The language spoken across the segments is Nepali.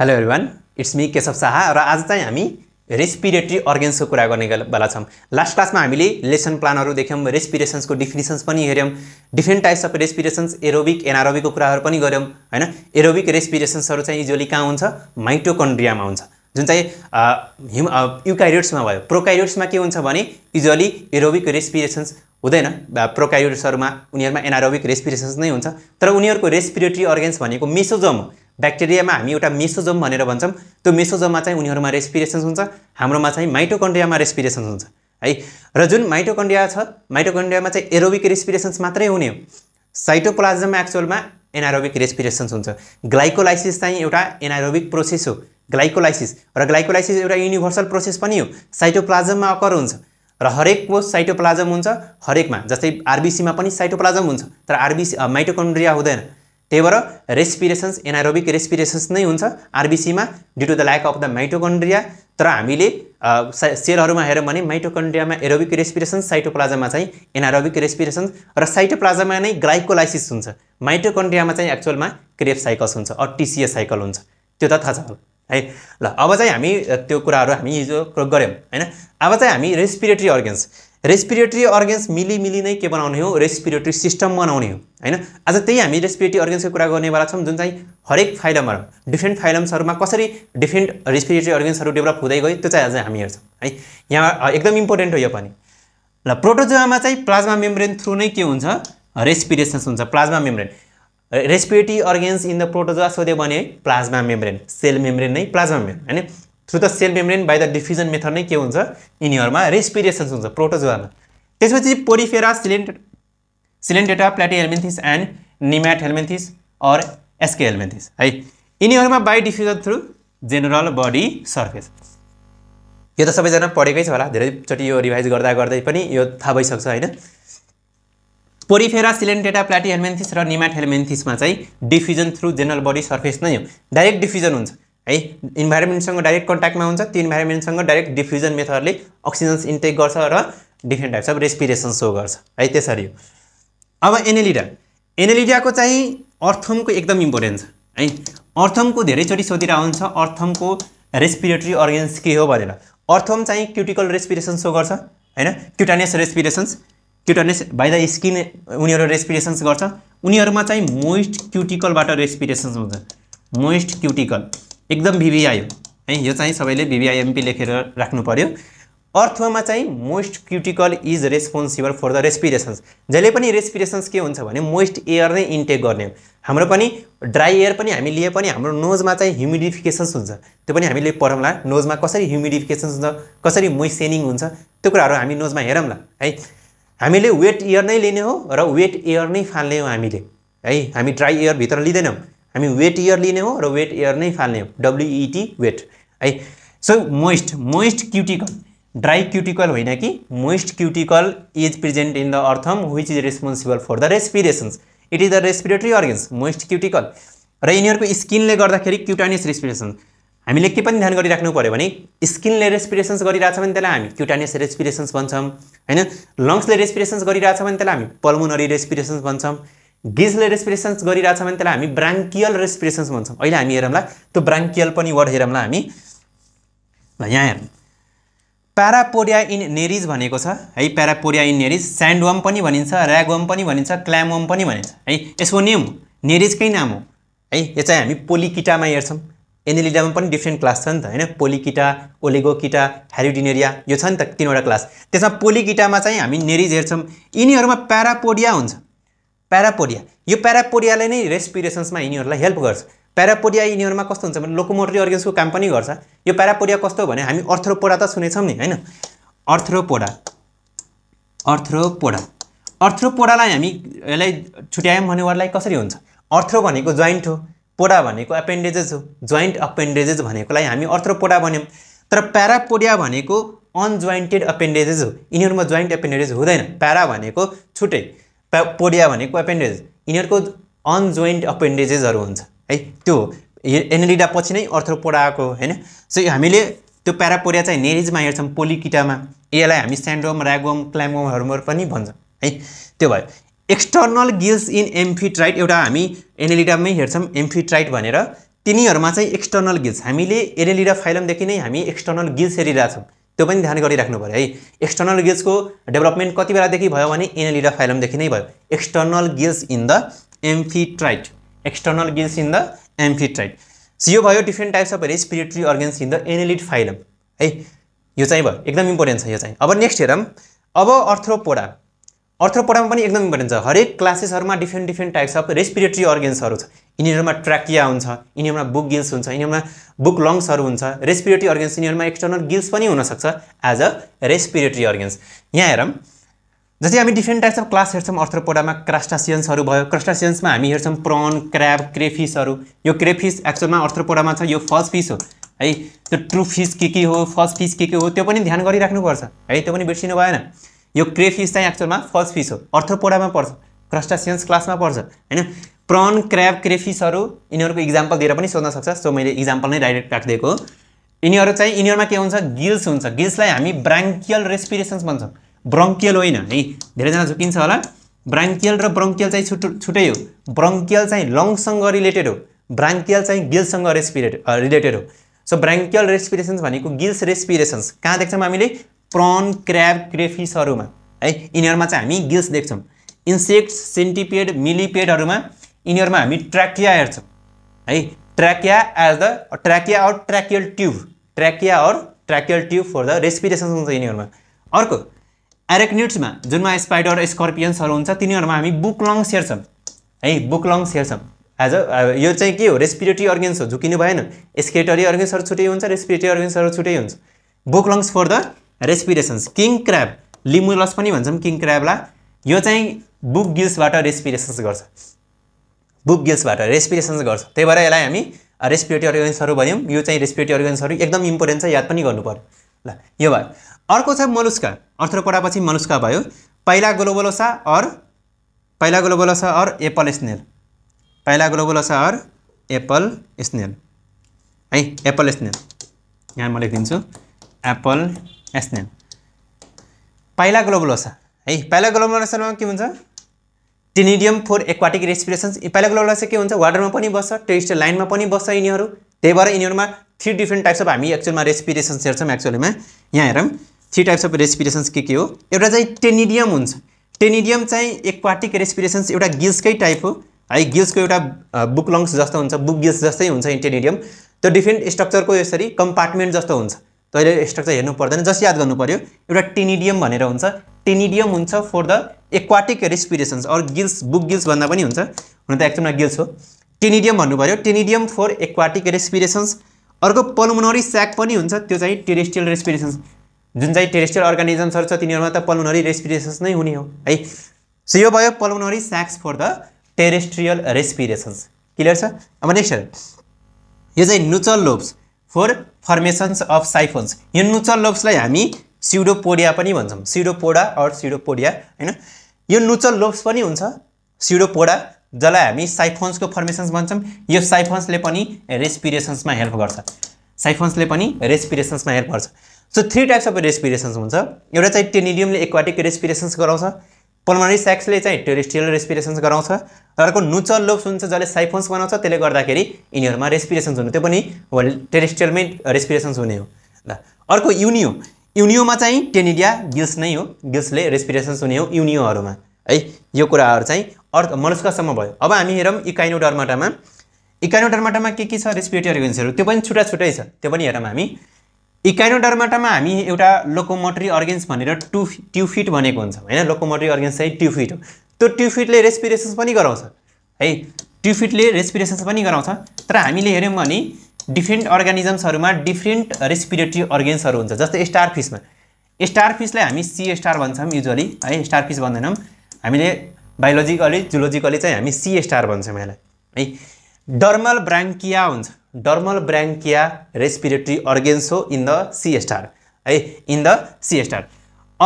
hello everyone it's me Keshav Shah र आज चाहिँ हामी रेस्पिरेटरी अर्गेन्सको कुरा गर्नेवाला छौँ लास्ट क्लासमा हामीले लेसन प्लानहरू देख्यौँ रेस्पिरेसन्सको डिफिनिसन्स पनि हेऱ्यौँ different types of respirations aerobic एनारोबिकको कुराहरू पनि गऱ्यौँ होइन एरोबिक रेस्पिरेसन्सहरू चाहिँ इजोली कहाँ हुन्छ माइटोकन्ड्रियामा हुन्छ जुन चाहिँ हिम युकाइरोड्समा भयो प्रोकाइरोड्समा के हुन्छ भने इजोली एरोबिक रेस्पिरेसन्स हुँदैन प्रोकाइरोड्सहरूमा उनीहरूमा एनारोबिक रेस्पिरेसन्स नै हुन्छ तर उनीहरूको रेस्पिरेटरी अर्गेन्स भनेको मेसोजम ब्याक्टेरियामा हामी एउटा मेसोजम भनेर भन्छौँ त्यो मेसोजममा चाहिँ उनीहरूमा रेस्पिरेसन्स हुन्छ हाम्रोमा चाहिँ माइटोकन्ड्रियामा रेस्पिरेसन्स हुन्छ है र जुन माइटोकन्ड्रिया छ माइटोकन्ड्रियामा चाहिँ एरोबिक रेस्पिरेसन्स मात्रै हुने हो साइटोप्लाजम एक्चुअलमा एनारोबिक रेस्पिरेसन्स हुन्छ ग्लाइकोलाइसिस चाहिँ एउटा एनारोबिक प्रोसेस हो ग्लाइकोलाइसिस र ग्लाइकोलाइसिस एउटा युनिभर्सल प्रोसेस पनि हो साइटोप्लाजममा अकर हुन्छ र हरेक कोष साइटोप्लाज्म हुन्छ हरेकमा जस्तै आरबिसीमा पनि साइटोप्लाजम हुन्छ तर आरबिसी माइटोकन्ड्रिया हुँदैन त्यही भएर रेस्पिरेसन्स एनारोबिक रेस्पिरेसन्स नै हुन्छ आरबिसीमा due to the lack of the mitochondria तर हामीले सेलहरूमा हेऱ्यौँ भने माइटोकन्ड्रियामा एरोबिक रेस्पिरेसन्स साइटोप्लाजामा चाहिँ एनारोबिक रेस्पिरेसन्स र साइटोप्लाजामा नै ग्लाइकोलाइसिस हुन्छ माइटोकन्ड्रियामा चाहिँ एक्चुअलमा क्रेप साइकल्स हुन्छ अटिसिए साइकल हुन्छ त्यो त थाहा छ होला है ल अब चाहिँ हामी त्यो कुराहरू हामी हिजो गऱ्यौँ होइन अब चाहिँ हामी रेस्पिरेटरी अर्गेन्स रेस्पिरेटरी अर्गेन्स मिली नै के बनाउने हो रेस्पिरेटरी सिस्टम बनाउने हो होइन आज त्यही हामी रेस्पिरेटरी अर्गेन्सको कुरा गर्नेवाला छौँ जुन चाहिँ हरेक फाइलमहरू डिफ्रेन्ट फाइलम्सहरूमा कसरी डिफ्रेन्ट रेस्पिरेटरी अर्गेन्सहरू डेभलप हुँदै गयो त्यो चाहिँ आज हामी हेर्छौँ है यहाँ एकदम इम्पोर्टेन्ट हो यो पनि ल प्रोटोजोआमा चाहिँ प्लाज्मा मेम्ब्रेन थ्रु नै के हुन्छ रेस्पिरेसन्स हुन्छ plasma membrane respiratory organs in the protozoa सोध्यो भने प्लाज्मा मेम्ब्रेन सेल मेम्ब्रेन नै प्लाज्मा मेम्ब्रेन होइन through the cell membrane by the diffusion method नै के हुन्छ यिनीहरूमा रेस्पिरेसन्स हुन्छ प्रोटोजोआमा त्यसपछि पोरिफेरा सिलेन्ट coelenterata platyhelminthes and nemathelminthes or aschelminthes है यिनीहरूमा by diffusion through general body surface यो त सबैजना पढेकै छ होला धेरैचोटि यो रिभाइज गर्दा गर्दै पनि यो थाहा भइसक्छ होइन पोरिफेरा सिलेन्टेटा प्लाटी हेल्मेन्थिस र निमाट हेल्मेन्थिसमा चाहिँ diffusion through general body surface नै हो डाइरेक्ट डिफ्युजन हुन्छ है इन्भाइरोमेन्टसँग डाइरेक्ट कन्ट्याक्टमा हुन्छ त्यो इन्भाइरोमेन्टसँग डाइरेक्ट डिफ्युजन मेथडले अक्सिजन्स इन्टेक गर्छ र डिफ्रेन्ट टाइप्स अफ रेस्पिरेसन सो गर्छ है त्यसरी हो अब एनेलिडा एनेलिडियाको चाहिँ अर्थमको एकदम इम्पोर्टेन्ट छ है अर्थमको धेरैचोटि सोधिरहन्छ अर्थमको रेस्पिरेटरी अर्गेन्स के हो भनेर अर्थम चाहिँ क्युटिकल रेस्पिरेसन सो गर्छ होइन cutaneous respirations cutaneous by the skin उनीहरू रेस्पिरेसन्स गर्छ उनीहरूमा चाहिँ मोइस्ट क्युटिकलबाट रेस्पिरेसन्स हुन्छ मोइस्ट क्युटिकल एकदम भिभी आयो है यो चाहिँ सबैले भिभिआइएमपी लेखेर राख्नु पऱ्यो अर्थमा चाहिँ most cuticle is responsible for the respirations जहिले पनि रेस्पिरेसन्स के हुन्छ भने मोस्ट एयर नै इन्टेक गर्ने हाम्रो पनि ड्राई एयर पनि हामी लिए पनि हाम्रो नोजमा चाहिँ ह्युमिडिफिकेसन्स हुन्छ त्यो पनि हामीले पढौँला नोजमा कसरी ह्युमिडिफिकेसन्स हुन्छ कसरी मोइसेनिङ हुन्छ त्यो कुराहरू हामी नोजमा हेरौँला है हामीले वेट एयर नै लिने हो र वेट एयर नै फाल्ने हो हामीले है हामी ड्राई एयरभित्र लिँदैनौँ हामी वेट इयर लिने हो र वेट इयर नै फाल्ने हो डब्लुइटी वेट e है so moist moist cuticle dry cuticle होइन कि moist cuticle is present in the earthworm which is responsible for the respirations it is the respiratory organs moist cuticle र यिनीहरूको स्किनले गर्दाखेरि क्युटानियस रेस्पिरेसन हामीले के पनि ध्यान गरिराख्नु पऱ्यो भने स्किनले रेस्पिरेसन्स गरिरहेछ भने त्यसलाई हामी क्युटानियस रेस्पिरेसन्स भन्छौँ होइन लङ्सले रेस्पिरेसन्स गरिरहेछ भने त्यसलाई हामी पल्मोनरी रेस्पिरेसन्स भन्छौँ गिजले रेस्पिरेसन्स गरिरहेछ भने त्यसलाई हामी ब्राङ्कियल रेस्पिरेसन्स भन्छौँ अहिले हामी हेरौँला त्यो ब्राङ्कियल पनि वर्ड हेरौँला हामी ल यहाँ हेरौँ प्यारापोरिया इन नेरिज भनेको छ है प्यारापोरिया इन नेरिज स्यान्डवम पनि भनिन्छ ऱ्यागवम पनि भनिन्छ क्ल्यामवम पनि भनिन्छ है यसको नेम नेरिजकै नाम हो है यो चाहिँ हामी पोलिकिटामा हेर्छौँ एनेलिडामा पनि डिफ्रेन्ट क्लास छ नि त होइन पोलिकिटा ओलेगोकिटा ह्यारिडिनेरिया यो छ नि त तिनवटा क्लास त्यसमा पोलिकिटामा चाहिँ हामी नेरिज हेर्छौँ यिनीहरूमा प्यारापोडिया हुन्छ प्यारापोडिया यो प्यारापोडियाले नै रेस्पिरेसन्समा यिनीहरूलाई हेल्प गर्छ प्यारापोडिया यिनीहरूमा कस्तो हुन्छ भने लोकोमोटरी अर्गेन्सको काम पनि गर्छ यो प्यारापोडिया कस्तो भने हामी अर्थ्रोपोडा त सुनेछौँ नि होइन अर्थ्रोपोडा अर्थ्रोपोडा अर्थ्रोपोडालाई हामी यसलाई छुट्यायौँ भनेहरूलाई कसरी हुन्छ अर्थ्रो भनेको जोइन्ट हो पोडा भनेको एपेन्डेजेस हो जोइन्ट अपेन्डेजेस भनेकोलाई हामी अर्थ्रोपोडा भन्यौँ तर प्यारापोडिया भनेको अनजोइन्टेड अपेन्डेजेस हो यिनीहरूमा जोइन्ट एपेन्डेजेस हुँदैन प्यारा भनेको छुट्टै पोडिया भनेको एपेन्डेज यिनीहरूको अनजोइन्ट अपेन्डेजेसहरू हुन्छ है त्यो एनलिडा पछि नै अर्थ्रोपोडा आएको होइन सो हामीले त्यो प्यारापोरिया चाहिँ नेरिजमा हेर्छौँ पोलिकिटामा यसलाई हामी स्यान्ड्रोम ऱ्यागोम क्ल्यामोम पनि भन्छौँ है त्यो भयो एक्सटर्नल गिल्स इन एम्फिट्राइट एउटा हामी एनेलिडामै हेर्छौँ एम्फिट्राइट भनेर तिनीहरूमा चाहिँ एक्सटर्नल गिल्स हामीले एनेलिडा फाइलमदेखि नै हामी एक्सटर्नल गिल्स हेरिरहेछौँ त्यो पनि ध्यान गरिराख्नु पऱ्यो है एक्सटर्नल गिल्सको डेभलपमेन्ट कति बेलादेखि भयो भने एनएलिडा फाइलमदेखि नै भयो external gills in the Amphitrite external gills in the Amphitrite यो भयो different types of respiratory organs in the annelid phylum है यो चाहिँ भयो एकदम इम्पोर्टेन्ट छ यो चाहिँ अब नेक्स्ट हेरौँ अब अर्थ्रोपोडा अर्थ्रोपोडामा पनि एकदम इम्पोर्टेन्ट छ हरेक क्लासेसहरूमा different different types of respiratory अर्गेन्सहरू छ यिनीहरूमा ट्र्याकिया हुन्छ यिनीहरूमा बुक गिल्स हुन्छ यिनीहरूमा बुक लङ्सहरू हुन्छ रेस्पिरेटरी अर्गेन्स यिनीहरूमा एक्सटर्नल गिल्स पनि हुनसक्छ एज अ रेस्पिरेटरी अर्गेन्स यहाँ हेरौँ जस्तै हामी डिफ्रेन्ट टाइप्स अफ क्लास हेर्छौँ अर्थ्रोपोडामा क्रास्टासियन्सहरू भयो क्रास्टासियन्समा हामी हेर्छौँ प्रन क्र्याब क्रेफिसहरू यो क्रेफिस एक्चुअलमा अर्थ्रोपोडामा छ यो फर्स्ट फिस हो है त्यो ट्रु फिस के के हो फर्स्ट फिस के के हो त्यो पनि ध्यान गरिराख्नुपर्छ है त्यो पनि बिर्सिनु भएन यो क्रेफिस चाहिँ एक्चुअलमा फर्स्ट फिस हो अर्थ्रोपोडामा पर्छ क्रस्टासियन्स क्लासमा पर्छ होइन प्रन क्र्याब क्रेफिसहरू यिनीहरूको इक्जाम्पल दिएर पनि सोध्न सक्छ सो मैले इक्जाम्पल नै डाइरेक्ट राखिदिएको यिनीहरू चाहिँ यिनीहरूमा के हुन्छ गिल्स हुन्छ गिल्सलाई हामी ब्राङ्कियल रेस्पिरेसन्स भन्छौँ ब्रङ्कियल होइन है धेरैजना झुकिन्छ होला ब्राङ्कियल र ब्रङ्कियल चाहिँ छुट्टु छुट्टै हो ब्रङ्कियल चाहिँ लङ्गसँग रिलेटेड हो ब्राङ्कियल चाहिँ गिल्ससँग रेस्पिरेट रिलेटेड हो सो ब्राङ्कियल रेस्पिरेसन्स भनेको गिल्स रेस्पिरेसन्स कहाँ देख्छौँ हामीले प्रन क्र्याब क्रेफिसहरूमा है यिनीहरूमा चाहिँ हामी गिल्स देख्छौँ इन्सेक्ट्स सेन्टिपेड मिलिपेडहरूमा यिनीहरूमा हामी ट्र्याकिया हेर्छौँ है trachea as the trachea or tracheal tube trachea or tracheal tube for the respiration हुन्छ यिनीहरूमा अर्को एरेक्निड्समा जुनमा स्पाइडर स्कर्पियन्सहरू हुन्छ तिनीहरूमा हामी बुक लङ्स हेर्छौँ है बुक लङ्स हेर्छौँ एज अ यो चाहिँ के हो रेस्पिरेटरी अर्गेन्स हो झुकिनु भएन स्केटरी अर्गेन्सहरू छुट्टै हुन्छ रेस्पिरेटरी अर्गेन्सहरू छुट्टै हुन्छ book lungs for the respirations king crab limulus पनि भन्छौँ किङ क्राबलाई यो चाहिँ बुक गिल्सबाट रेस्पिरेसन्स गर्छ बुक गिल्सबाट रेस्पिरेसन्स गर्छ त्यही भएर यसलाई हामी रेस्पिरेटरी अर्गन्सहरू भन्यौँ यो चाहिँ रेस्पिरेटरी अर्गन्सहरू एकदम इम्पोर्टेन्ट छ याद पनि गर्नु पऱ्यो ल यो भयो अर्को छ मलुस्का अर्थ्रोपोडापछि मलुस्का भयो पहिला ग्लोबोलोसा अर पहिला ग्लोबोलोसा अर एप्पल स्नेल पहिला ग्लोबोलोसा अर एप्पल स्नेल है एप्पल स्नेल यहाँ म लेखिदिन्छु एप्पल स्नेल पाइला ग्लोबोलोसा है पाइला ग्लोबलोसामा के हुन्छ टेनिडियम फोर एक्वाटिक रेस्पिरेसन्स पहिलाको लग्लास चाहिँ के हुन्छ वाटरमा पनि बस्छ टेस्ट लाइनमा पनि बस्छ यिनीहरू त्यही भएर यिनीहरूमा थ्री डिफ्रेन्ट टाइप्स अफ हामी एक्चुअलमा रेस्पिरेसन्स हेर्छौँ एक्चुअलीमा यहाँ हेरौँ थ्री टाइप्स अफ रेस्पिरेसन्स के के हो एउटा चाहिँ टेनिडियम हुन्छ टेनिडियम चाहिँ एक्वाटिक रेस्पिरेसन्स एउटा गिल्सकै टाइप हो है गिल्सको एउटा बुक लङ्स जस्तो हुन्छ बुक गिल्स जस्तै हुन्छ टेनिडियम त्यो डिफ्रेन्ट स्ट्रक्चरको यसरी कम्पार्टमेन्ट जस्तो हुन्छ तैँले स्ट्रक्चर हेर्नु पर्दैन जस याद गर्नु पऱ्यो एउटा टेनिडियम भनेर हुन्छ टेनिडियम हुन्छ for the aquatic respirations or gills book gills भन्दा पनि हुन्छ हुन त एक्चुअलमा गिल्स हो टेनिडियम भन्नु पऱ्यो टेनिडियम फर एक्वाटिक रेस्पिरेसन्स अर्को पल्मोनरी स्याक पनि हुन्छ त्यो चाहिँ टेरेस्ट्रियल रेस्पिरेसन्स जुन चाहिँ टेरेस्ट्रियल अर्गानिजम्सहरू छ तिनीहरूमा त पल्मोनरी रेस्पिरेसन्स नै हुने हो है सो यो भयो pulmonary sacs for the terrestrial respirations clear छ अब नेक्स्ट यो चाहिँ nuchal lobes for formations of siphons यो नुचल लोब्सलाई हामी सिडोपोडिया पनि भन्छौँ सिडोपोडा अर सिडोपोडिया होइन यो नुचल लोब्स पनि हुन्छ सिडोपोडा जसलाई हामी साइफोन्सको फर्मेसन्स भन्छौँ यो साइफोन्सले पनि रेस्पिरेसन्समा हेल्प गर्छ साइफोन्सले पनि रेस्पिरेसन्समा हेल्प गर्छ so three types of respirations हुन्छ एउटा चाहिँ टेनिडियमले एक्वाटिक रेस्पिरेसन्स गराउँछ पल्मोनरी सेक्सले चाहिँ टेरिस्टियल रेस्पिरेसन्स गराउँछ र अर्को नुचल लोब्स हुन्छ जसले साइफोन्स बनाउँछ त्यसले गर्दाखेरि यिनीहरूमा रेस्पिरेसन्स हुनु त्यो पनि टेरिस्ट्रियलमै रेस्पिरेसन्स हुने हो ल अर्को युनियो युनियोमा चाहिँ टेनिडिया गिल्स नै हो गिल्सले रेस्पिरेसन्स हुने हो युनियोहरूमा है यो कुराहरू चाहिँ अर्थ मलुस्कसम्म भयो अब हामी हेरौँ इकाइनो इकाइनो इकाइनोडर्माटामा के के छ रेस्पिरेटरी युन्सहरू त्यो पनि छुट्टा छुट्टै छ त्यो पनि हेरौँ हामी इकाइनोडर्माटामा हामी एउटा लोकोमोटरी अर्गेन्स भनेर टु ट्युफिट भनेको हुन्छ होइन लोकोमोटरी अर्गेन्स चाहिँ ट्युफिट हो त्यो ट्युफिटले रेस्पिरेसन्स पनि गराउँछ है ट्युफिटले रेस्पिरेसन्स पनि गराउँछ तर हामीले हेऱ्यौँ भने डिफ्रेन्ट अर्गानिजम्सहरूमा डिफ्रेन्ट रेस्पिरेटरी अर्गेन्सहरू हुन्छ जस्तै स्टार फिसमा स्टार फिसलाई हामी सी स्टार भन्छौँ युजली है स्टार फिस भन्दैनौँ हामीले बायोलोजिकली जुलोजिकली चाहिँ हामी सी स्टार भन्छौँ यसलाई है डर्मल ब्राङ्किया हुन्छ डर्मल ब्राङ्किया रेस्पिरेटरी अर्गेन्स हो इन द सी स्टार है इन द सी स्टार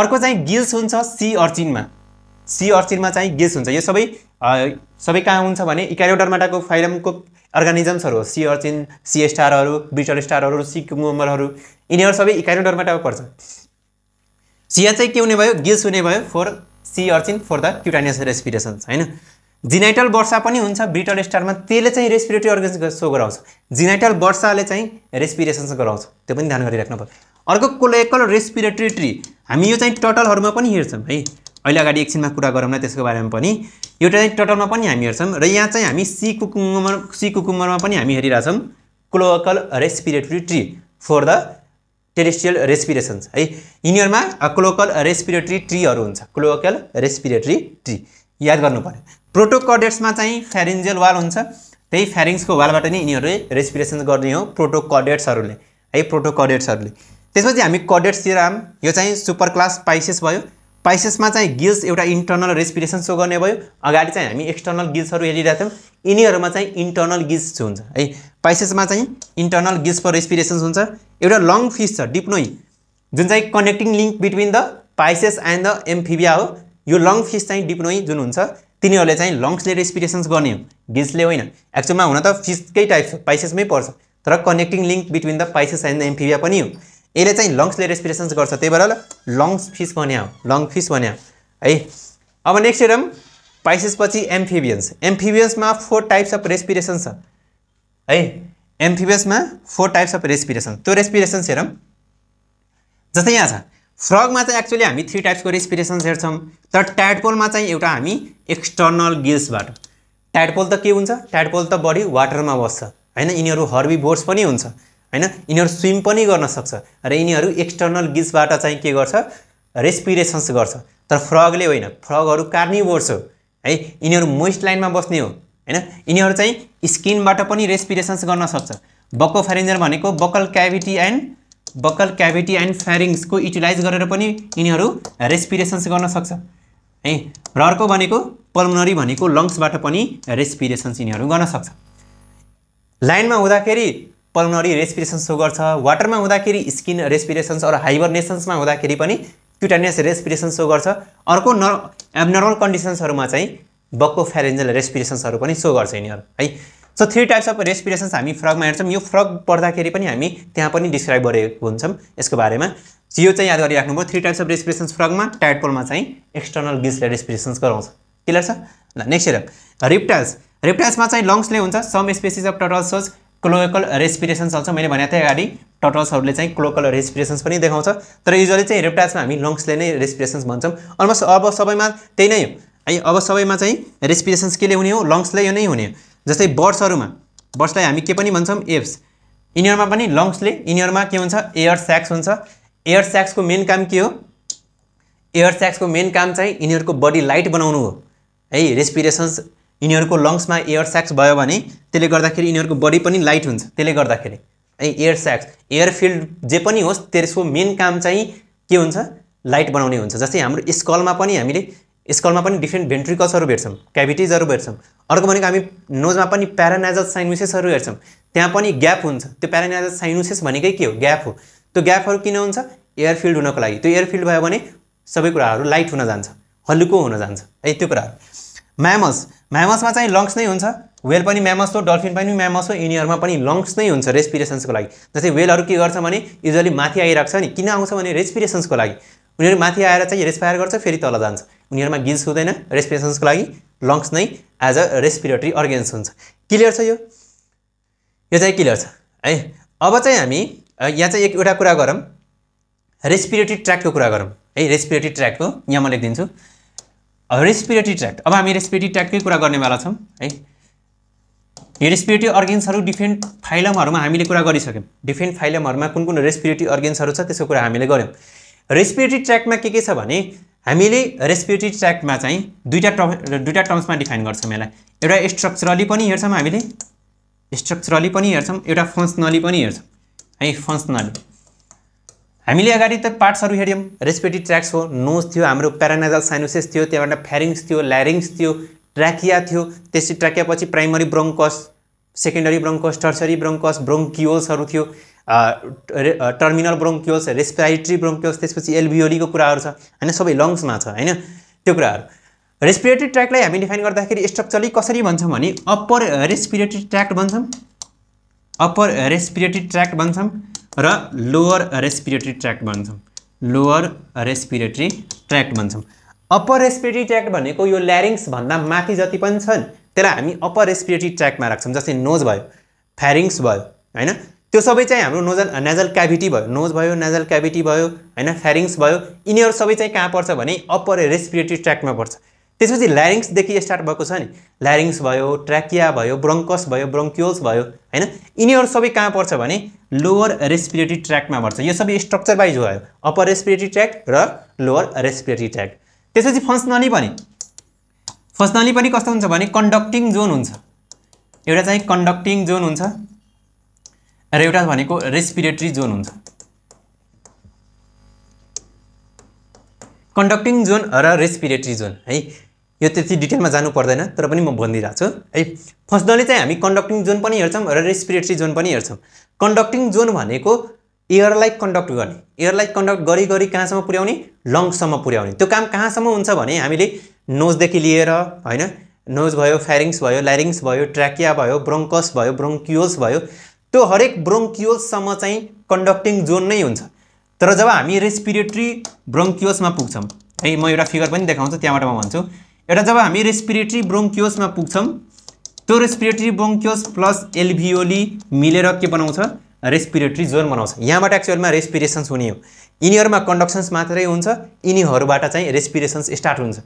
अर्को चाहिँ गिल्स हुन्छ सी अर्चिनमा सी अर्चिनमा चाहिँ गिल्स हुन्छ यो सबै सबै कहाँ हुन्छ भने इकारियोडर्माटाको फाइलमको अर्गानिजम्सहरू हो सी अर्चिन सी स्टारहरू बिटल स्टारहरू सी क्युमरहरू यिनीहरू सबै इकारियोडर्माटामा पर्छ सिया चाहिँ के हुने भयो गिल्स हुने भयो for sea urchin for the cutaneous respirations होइन जिनाइटल वर्षा पनि हुन्छ ब्रिटल स्टारमा त्यसले चाहिँ रेस्पिरेटरी अर्गन सो गराउँछ जिनाइटल वर्षाले चाहिँ रेस्पिरेसन गराउँछ त्यो पनि ध्यान गरिराख्नु पर्यो अर्को क्लोकल रेस्पिरेटरी ट्री हामी यो चाहिँ टटलहरूमा पनि हेर्छौँ है अहिले अगाडि एकछिनमा कुरा गरौँ न त्यसको बारेमा पनि एउटा चाहिँ टटलमा पनि हामी हेर्छौँ र यहाँ चाहिँ हामी सी कुकुम्बर सी कुकुमरमा पनि हामी हेरिरहेछौँ cloacal respiratory tree for the terrestrial respirations है यिनीहरूमा क्लोकल रेस्पिरेटरी ट्रीहरू हुन्छ क्लोकल रेस्पिरेटरी ट्री याद गर्नु पऱ्यो प्रोटोकडेट्समा चाहिँ फेरिन्जियल वाल हुन्छ त्यही फेरिङ्सको वालबाट नै यिनीहरूले रेस्पिरेसन गर्ने हो प्रोटोकडेट्सहरूले है प्रोटोकडेट्सहरूले त्यसपछि हामी कडेट्सतिर आम यो चाहिँ सुपर क्लास पाइसेस भयो पाइसेसमा चाहिँ गिल्स एउटा इन्टर्नल रेस्पिरेसन सो गर्ने भयो अगाडि चाहिँ हामी एक्सटर्नल गिल्सहरू हेरिरहेको थियौँ यिनीहरूमा चाहिँ इन्टर्नल गिल्स हुन्छ है पाइसेसमा चाहिँ इन्टर्नल गिल्स फर रेस्पिरेसन हुन्छ एउटा लङ फिस छ डिप्नोइ जुन चाहिँ connecting link between the pisces and the amphibia हो यो लङ फिस चाहिँ डिप्नोइ जुन हुन्छ तिनीहरूले चाहिँ लङ्सले रेस्पिरेसन्स गर्ने हो गिल्सले होइन एक्चुअलमा हुन त फिसकै टाइप पाइसेसमै पर्छ तर connecting link between the pisces and amphibia पनि हो यसले चाहिँ लङ्ग्सले रेस्पिरेसन्स गर्छ त्यही भएर लङ्स फिस भन्यो हो लङ फिस भन्यो है अब नेक्स्ट हेरौँ पाइसेसपछि एम्फिबियन्स एम्फिबियन्समा फोर टाइप्स अफ रेस्पिरेसन छ है एम्फिबियन्समा फोर टाइप्स अफ रेस्पिरेसन त्यो रेस्पिरेसन्स हेरौँ जस्तै यहाँ छ फ्रगमा चाहिँ एक्चुली हामी थ्री टाइप्सको रेस्पिरेसन्स हेर्छौँ तर ट्याडपोलमा चाहिँ एउटा हामी एक्सटर्नल गिल्सबाट ट्याडपोल त के हुन्छ ट्याडपोल त बढी वाटरमा बस्छ होइन यिनीहरू हर्बी बोर्ड्स पनि हुन्छ होइन यिनीहरू स्विम पनि गर्न सक्छ र यिनीहरू एक्सटर्नल गिल्सबाट चाहिँ के गर्छ रेस्पिरेसन्स गर्छ तर फ्रगले होइन फ्रगहरू बोर्ड्स हो है यिनीहरू मोइस्ट लाइनमा बस्ने हो होइन यिनीहरू चाहिँ स्किनबाट पनि रेस्पिरेसन्स गर्न सक्छ बक्को फेरेन्जर भनेको buccal cavity and buccal cavity and फेरिङ्सको युटिलाइज गरेर पनि यिनीहरू रेस्पिरेसन्स गर्न सक्छ है र अर्को भनेको पल्मोनरी भनेको लङ्सबाट पनि रेस्पिरेसन्स यिनीहरू गर्न सक्छ लाइनमा हुँदाखेरि पल्मोनरी रेस्पिरेसन सो गर्छ वाटरमा हुँदाखेरि स्किन रेस्पिरेसन्स अरू हाइबरनेसन्समा हुँदाखेरि पनि क्युटानियस रेस्पिरेसन सो गर्छ अर्को न एबनर्मल कन्डिसन्सहरूमा चाहिँ बक्को फेरेन्जल रेस्पिरेसन्सहरू पनि सो गर्छ यिनीहरू है so three types of respirations हामी फ्रगमा हेर्छौँ यो फ्रग पढ्दाखेरि पनि हामी त्यहाँ पनि डिस्क्राइब गरेको हुन्छौँ यसको बारेमा यो चाहिँ याद गरिराख्नु भयो थ्री टाइप्स अफ रेस्पिरेसन्स फ्रगमा टाइटपोलमा चाहिँ एक्सटर्नल गिल्सले रेस्पिरेसन्स गराउँछ क्लियर छ ल नेक्स्ट हेरौँ रिप्टाइल्स रिप्टाइल्समा चाहिँ लङ्सले हुन्छ some species of those cloacal respirations चल्छ मैले भनेको थिएँ अगाडि टटल्सहरूले चाहिँ क्लोकल रेस्पिरेसन्स पनि देखाउँछ तर युजली चाहिँ रेप्टाइल्समा हामी लङ्सले नै रेस्पिरेसन्स भन्छौँ अलमोस्ट अब सबैमा त्यही नै हो है अब सबैमा चाहिँ रेस्पिरेसन्स केले हुने हो लङ्सले यो नै हुने हो जस्तै बर्ड्सहरूमा बर्ड्सलाई हामी के पनि भन्छौँ एप्स यिनीहरूमा पनि लङ्सले यिनीहरूमा के हुन्छ एयर स्याक्स हुन्छ एयर स्याक्सको मेन काम के हो एयर स्याक्सको मेन काम चाहिँ यिनीहरूको बडी लाइट बनाउनु हो है रेस्पिरेसन्स यिनीहरूको लङ्समा एयर स्याक्स भयो भने त्यसले गर्दाखेरि यिनीहरूको बडी पनि लाइट हुन्छ त्यसले गर्दाखेरि है एयर स्याक्स एयर फिल्ड जे पनि होस् त्यसको मेन काम चाहिँ के हुन्छ लाइट बनाउने हुन्छ जस्तै हाम्रो स्कलमा पनि हामीले स्कलमा पनि डिफ्रेन्ट भेन्ट्रिकल्सहरू भेट्छौँ क्याभिटिजहरू भेट्छौँ अर्को भनेको हामी नोजमा पनि प्यारानाइजल साइनुसेसहरू हेर्छौँ त्यहाँ पनि ग्याप हुन्छ त्यो प्यारानाइजल साइनुसेस भनेकै के हो ग्याप हो त्यो ग्यापहरू किन हुन्छ एयरफिल्ड हुनको लागि त्यो एयरफिल्ड भयो भने सबै कुराहरू लाइट हुन जान्छ हल्लुको हुन जान्छ है त्यो कुराहरू म्यामस म्यामसमा चाहिँ लङ्स नै हुन्छ वेल पनि म्यामस हो डल्फिन पनि म्यामस हो यिनीहरूमा पनि लङ्स नै हुन्छ रेस्पिरेसन्सको लागि जस्तै वेलहरू के गर्छ भने युजली माथि आइरहेको छ नि किन आउँछ भने रेस्पिरेसन्सको लागि उनीहरू माथि आएर चाहिँ रेस्पायर गर्छ फेरि तल जान्छ उनीहरूमा गिल्स हुँदैन रेस्पिरेसन्सको लागि लङ्स नै एज अ रेस्पिरेटरी अर्गेन्स हुन्छ क्लियर छ यो यो चाहिँ क्लियर छ है अब चाहिँ हामी यहाँ चाहिँ एक एउटा कुरा गरौँ रेस्पिरेटरी ट्र्याक्टको कुरा गरौँ है रेस्पिरेटरी ट्र्याक्टको यहाँ म लेखिदिन्छु रेस्पिरेटरी ट्र्याक्ट अब हामी रेस्पिरेटरी ट्र्याक्टकै कुरा गर्नेवाला छौँ है यो रेस्पिरेटरी अर्गेन्सहरू डिफ्रेन्ट फाइलमहरूमा हामीले कुरा गरिसक्यौँ डिफ्रेन्ट फाइलमहरूमा कुन कुन रेस्पिरेटरी अर्गेन्सहरू छ त्यसको कुरा हामीले गऱ्यौँ रेस्पिरेटरी ट्र्याकमा के के छ भने हामीले रेस्पिरेटरी ट्र्याक्टमा चाहिँ दुईवटा टर्म दुईवटा टर्म्समा डिफाइन गर्छौँ यसलाई एउटा स्ट्रक्चरली पनि हेर्छौँ हामीले स्ट्रक्चरली पनि हेर्छौँ एउटा फङ्सनली पनि हेर्छौँ है फङ्सनली हामीले अगाडि त पार्ट्सहरू हेऱ्यौँ रेस्पिरेटरी ट्र्याक्स हो नोज थियो हाम्रो प्यारानाजल साइनोसिस थियो त्यहाँबाट फ्यारिङ्स थियो ल्यारिङ्स थियो ट्र्याकिया थियो त्यसपछि ट्र्याकियापछि primary bronchus secondary bronchus tertiary bronchus ब्रोङ्कियोल्सहरू थियो टर्मिनल ब्रोङ्क्योल्स रेस्पिरेटरी ब्रोङ्क्योल्स त्यसपछि एलबिओलीको कुराहरू छ होइन सबै लङ्समा छ होइन त्यो कुराहरू रेस्पिरेटरी ट्र्याकलाई हामी डिफाइन गर्दाखेरि स्ट्रक्चरली कसरी भन्छौँ भने अप्पर रेस्पिरेटरी ट्र्याक्ट भन्छौँ अप्पर रेस्पिरेटरी ट्र्याक्ट भन्छौँ र लोवर रेस्पिरेटरी ट्र्याक भन्छौँ लोवर रेस्पिरेटरी ट्र्याक्ट भन्छौँ अप्पर रेस्पिरेटरी ट्र्याक्ट भनेको यो ल्यारिङ्सभन्दा माथि जति पनि छन् त्यसलाई हामी अप्पर रेस्पिरेटरी ट्र्याकमा राख्छौँ जस्तै नोज भयो फ्यारिङ्स भयो होइन त्यो सबै चाहिँ हाम्रो नोजल नेजल क्याभिटी भयो नोज भयो नेजल क्याभिटी भयो होइन फेरिङ्स भयो यिनीहरू सबै चाहिँ कहाँ पर्छ भने अप्पर रेस्पिरेटरी ट्र्याकमा पर्छ त्यसपछि ल्यारिङ्सदेखि स्टार्ट भएको छ नि ल्यारिङ्स भयो ट्र्याकिया भयो ब्रङ्कस भयो ब्रङ्क्युल्स भयो होइन यिनीहरू सबै कहाँ पर्छ भने लोवर रेस्पिरेटरी ट्र्याकमा पर्छ यो सबै स्ट्रक्चर वाइज भयो अप्पर रेस्पिरेटरी ट्र्याक र लोवर रेस्पिरेटरी ट्र्याक त्यसपछि फन्सनली पनि फन्सनली पनि कस्तो हुन्छ भने कन्डक्टिङ जोन हुन्छ एउटा चाहिँ कन्डक्टिङ जोन हुन्छ र एउटा भनेको रेस्पिरेटरी जोन हुन्छ कन्डक्टिङ जोन र रेस्पिरेटरी जोन है यो त्यति डिटेलमा जानु पर्दैन तर पनि म भनिदिइरहेको छु है फर्स्टली चाहिँ हामी कन्डक्टिङ जोन पनि हेर्छौँ र रेस्पिरेटरी जोन पनि हेर्छौँ कन्डक्टिङ जोन भनेको एयरलाई कन्डक्ट गर्ने एयरलाई कन्डक्ट गरी गरी कहाँसम्म पुर्याउने लङ्ससम्म पुर्याउने त्यो काम कहाँसम्म हुन्छ भने हामीले नोजदेखि लिएर होइन नोज भयो फ्यारिङ्स भयो ल्यारिङ्स भयो ट्र्याकिया भयो ब्रोङ्कस भयो ब्रोङ्क्युल्स भयो त्यो हरेक ब्रोङ्कियोससम्म चाहिँ कन्डक्टिङ जोन नै हुन्छ तर जब हामी रेस्पिरेटरी ब्रोङ्कियोसमा पुग्छौँ है म एउटा फिगर पनि देखाउँछु त्यहाँबाट म भन्छु एउटा जब हामी रेस्पिरेटरी ब्रोङ्कियोसमा पुग्छौँ त्यो रेस्पिरेटरी ब्रोङ्कियोस प्लस एलभिओली मिलेर के बनाउँछ रेस्पिरेटरी जोन बनाउँछ यहाँबाट एक्चुअलमा रेस्पिरेसन्स हुने हो यिनीहरूमा कन्डक्सन्स मात्रै हुन्छ यिनीहरूबाट चाहिँ रेस्पिरेसन्स स्टार्ट हुन्छ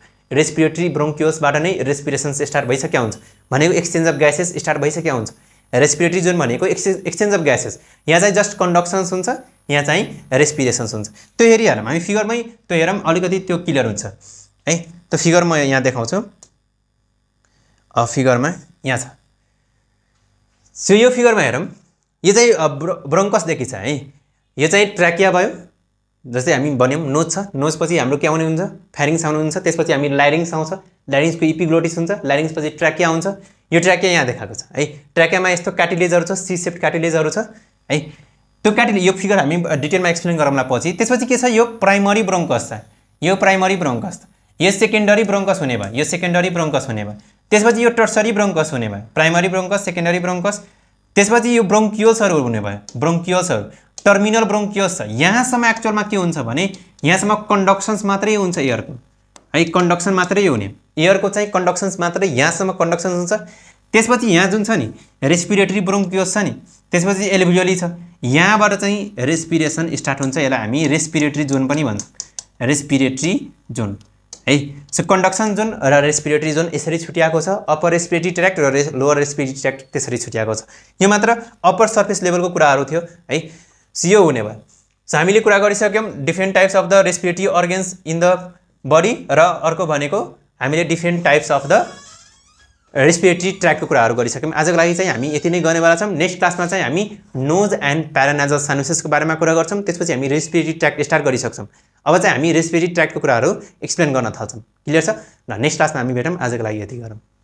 रेस्पिरेटरी ब्रोङ्कियोसबाट नै रेस्पिरेसन्स स्टार्ट भइसक्यो हुन्छ भनेको एक्सचेन्ज अफ ग्यासेस स्टार्ट भइसक्यो हुन्छ रेस्पिरेटरी जोन भनेको एक्सचेन्ज एक्सचेन्ज अफ ग्यासेस यहाँ चाहिँ जस्ट कन्डक्सन्स हुन्छ यहाँ चाहिँ रेस्पिरेसन्स हुन्छ त्यो हेरिहालौँ हामी फिगरमै त्यो हेरौँ अलिकति त्यो क्लियर हुन्छ है त्यो फिगर म यहाँ देखाउँछु फिगरमा यहाँ छ सो यो फिगरमा हेरौँ यो चाहिँ ब्रङ्कसदेखि छ है यो चाहिँ ट्र्याकिया भयो जस्तै हामी भन्यौँ नोज छ नोजपछि हाम्रो के आउने हुन्छ फ्यारिङ्स हुन्छ त्यसपछि हामी लाइरिङ्स आउँछ लाइरिङ्सको इपिग्लोटिस हुन्छ पछि ट्र्याकिया हुन्छ यो ट्र्याकै यहाँ देखाएको छ है ट्र्याकैमा यस्तो क्याटिलेजहरू छ सी सेफ्ट क्याटिलेजहरू छ है त्यो क्याटिले यो फिगर हामी डिटेलमा एक्सप्लेन गरौँला पछि त्यसपछि के छ यो प्राइमरी ब्रोङ्कस छ यो प्राइमरी ब्रोङ्कस यो सेकेन्डरी ब्रोङ्कस हुने भयो यो सेकेन्डरी ब्रोङ्कस हुने भयो त्यसपछि यो टर्सरी ब्रोङ्कस हुने भयो प्राइमरी ब्रोङ्कस सेकेन्डरी ब्रोङ्कस त्यसपछि यो ब्रोङ्कियोल्सहरू हुने भयो ब्रोङ्कियोल्सहरू टर्मिनल ब्रोङ्कियोल्स छ यहाँसम्म एक्चुअलमा के हुन्छ भने यहाँसम्म कन्डक्सन्स मात्रै हुन्छ एयरको है कन्डक्सन मात्रै हुने एयरको चाहिँ कन्डक्सन्स मात्रै यहाँसम्म कन्डक्सन्स हुन्छ त्यसपछि यहाँ जुन छ नि रेस्पिरेटरी ब्रोङ्कियोस छ नि त्यसपछि एल्भियोली छ यहाँबाट चाहिँ रेस्पिरेसन स्टार्ट हुन्छ यसलाई हामी रेस्पिरेटरी जोन पनि भन्छौँ रेस्पिरेटरी जोन है सो कन्डक्सन जोन र रेस्पिरेटरी जोन यसरी छुट्याएको छ अप्पर रेस्पिरेटरी ट्र्याक्ट र लोअर रेस्पिरेटरी ट्र्याक्ट त्यसरी छुट्याएको छ यो मात्र अप्पर सर्फेस लेभलको कुराहरू थियो है सो यो हुने भयो सो हामीले कुरा गरिसक्यौँ different types of the respiratory organs in the body र अर्को भनेको हामीले different types of the respiratory ट्र्याकको कुराहरू गरिसक्यौँ आजको लागि चाहिँ हामी यति नै गर्नेवाला छौँ नेक्स्ट क्लासमा चाहिँ हामी नोज एन्ड प्यारानाजल सानोसेसको बारेमा कुरा गर्छौँ त्यसपछि हामी रेस्पिरेटरी ट्र्याक स्टार्ट गरिसक्छौँ अब चाहिँ हामी रेस्पिरेटरी ट्र्याकको कुराहरू एक्सप्लेन गर्न थाल्छौँ क्लियर छ ल नेक्स्ट क्लासमा हामी भेटौँ आजको लागि यति गरौँ